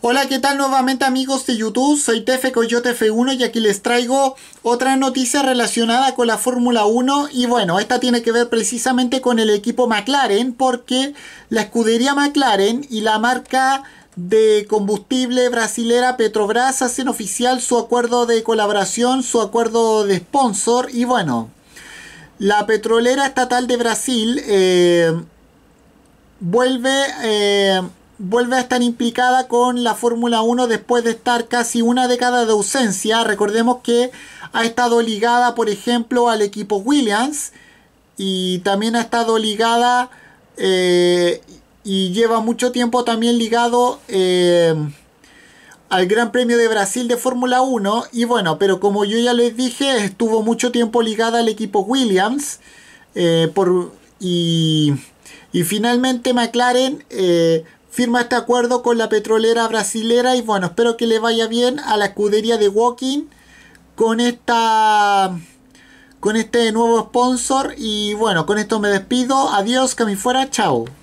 Hola, ¿qué tal nuevamente amigos de YouTube? Soy Tefe Coyote F1 y aquí les traigo otra noticia relacionada con la Fórmula 1 y bueno, esta tiene que ver precisamente con el equipo McLaren porque la escudería McLaren y la marca de combustible brasilera Petrobras hacen oficial su acuerdo de colaboración, su acuerdo de sponsor y bueno, la petrolera estatal de Brasil eh, vuelve... Eh, vuelve a estar implicada con la Fórmula 1 después de estar casi una década de ausencia. Recordemos que ha estado ligada, por ejemplo, al equipo Williams y también ha estado ligada eh, y lleva mucho tiempo también ligado eh, al Gran Premio de Brasil de Fórmula 1. Y bueno, pero como yo ya les dije, estuvo mucho tiempo ligada al equipo Williams eh, por, y, y finalmente McLaren firma este acuerdo con la petrolera brasilera y bueno, espero que le vaya bien a la escudería de Walking con esta con este nuevo sponsor y bueno, con esto me despido, adiós, que me fuera, chao.